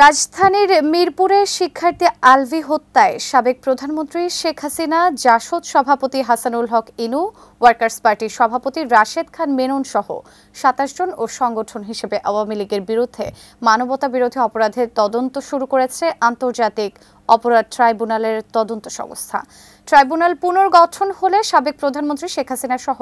রাজধানীর মিরপুরে শিক্ষার্থী আলভি হত্যায় সাবেক প্রধানমন্ত্রী শেখ হাসিনা জাসদ সভাপতি হাসানুল হক ইনু ওয়ার্কার্স পার্টির সভাপতি রাশেদ খান মেনন সহ সাতাশ জন ও সংগঠন হিসেবে আওয়ামী লীগের বিরুদ্ধে মানবতা বিরোধী অপরাধের তদন্ত শুরু করেছে আন্তর্জাতিক অপরাধ ট্রাইব্যুনালের তদন্ত সংস্থা ট্রাইব্যুনাল পুনর্গঠন হলে সাবেক প্রধানমন্ত্রী শেখ হাসিনা সহ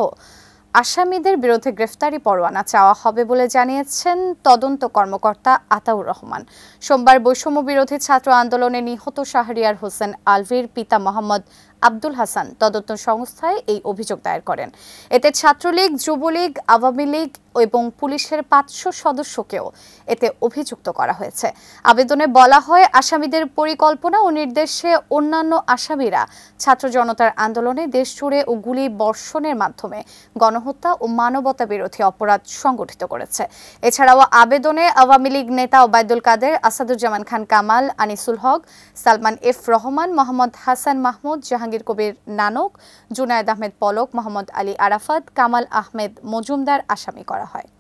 আসামিদের বিরুদ্ধে গ্রেফতারি পরোয়ানা চাওয়া হবে বলে জানিয়েছেন তদন্ত কর্মকর্তা আতাউর রহমান সোমবার বৈষম্য বিরোধী ছাত্র আন্দোলনে নিহত শাহরিয়ার হোসেন আলভির পিতা মোহাম্মদ আব্দুল হাসান তদন্ত সংস্থায় এই অভিযোগ দায়ের করেন এতে ছাত্রলীগ যুবলীগ আওয়ামী লীগ এবং পুলিশের পাঁচশো সদস্যকেও এতে অভিযুক্ত করা হয়েছে আবেদনে বলা হয় আসামিদের পরিকল্পনা ও নির্দেশে অন্যান্য আসামিরা ছাত্র জনতার আন্দোলনে দেশজুড়ে ও গুলি বর্ষণের মাধ্যমে গণহত্যা ও মানবতা বিরোধী অপরাধ সংগঠিত করেছে এছাড়াও আবেদনে আওয়ামী লীগ নেতা ওবায়দুল কাদের আসাদুজ্জামান খান কামাল আনিসুল হক সালমান এফ রহমান মোহাম্মদ হাসান মাহমুদ জাহাঙ্গীর কবির নানক জুনায়দ আহমেদ পলক মোহাম্মদ আলী আরাফাত কামাল আহমেদ মজুমদার আসামি করা Fahrenheit.